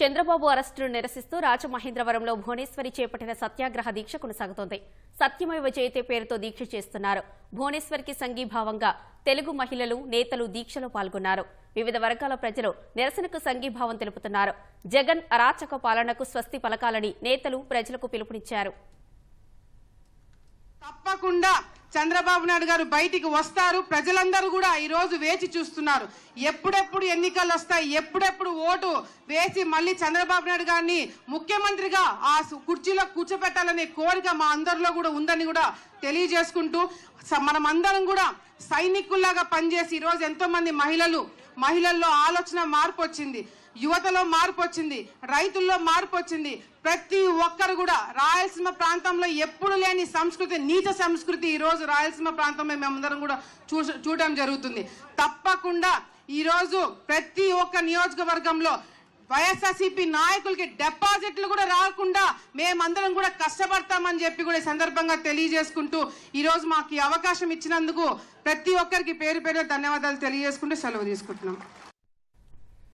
చంద్రబాబు అరెస్టును నిరసిస్తూ రాజమహేంద్రవరంలో భువనేశ్వరి చేపట్టిన సత్యాగ్రహ దీక్ష కొనసాగుతోంది సత్యమైవ జయతే పేరుతో దీక్ష చేస్తున్నారు భువనేశ్వరికి సంఘీభావంగా తెలుగు మహిళలు నేతలు దీక్షలో పాల్గొన్నారు వివిధ వర్గాల ప్రజలు నిరసనకు సంఘీభావం తెలుపుతున్నారు జగన్ అరాచక పాలనకు స్వస్తి పలకాలని నేతలు ప్రజలకు పిలుపునిచ్చారు తప్పకుండా చంద్రబాబు నాయుడు గారు బయటికి వస్తారు ప్రజలందరూ కూడా ఈరోజు వేచి చూస్తున్నారు ఎప్పుడెప్పుడు ఎన్నికలు వస్తాయి ఎప్పుడెప్పుడు ఓటు వేసి మళ్ళీ చంద్రబాబు నాయుడు గారిని ముఖ్యమంత్రిగా ఆ కుర్చీలో కూర్చోపెట్టాలనే కోరిక మా అందరిలో కూడా ఉందని కూడా తెలియజేసుకుంటూ మనమందరం కూడా సైనికుల్లాగా పనిచేసి ఈరోజు ఎంతోమంది మహిళలు మహిళల్లో ఆలోచన మార్పు వచ్చింది యువతలో మార్పు వచ్చింది రైతుల్లో మార్పు వచ్చింది ప్రతి ఒక్కరు కూడా రాయలసీమ ప్రాంతంలో ఎప్పుడు లేని సంస్కృతి నీచ సంస్కృతి ఈరోజు రాయలసీమ ప్రాంతంలో మేమందరం కూడా చూ చూడటం జరుగుతుంది తప్పకుండా ఈరోజు ప్రతి ఒక్క నియోజకవర్గంలో వైఎస్ఆర్సిపి నాయకులకి డిపాజిట్లు కూడా రాకుండా మేమందరం కూడా కష్టపడతామని చెప్పి కూడా ఈ సందర్భంగా తెలియజేసుకుంటూ ఈరోజు మాకు ఈ అవకాశం ఇచ్చినందుకు ప్రతి ఒక్కరికి పేరు పేరు ధన్యవాదాలు తెలియజేసుకుంటూ సెలవు తీసుకుంటున్నాం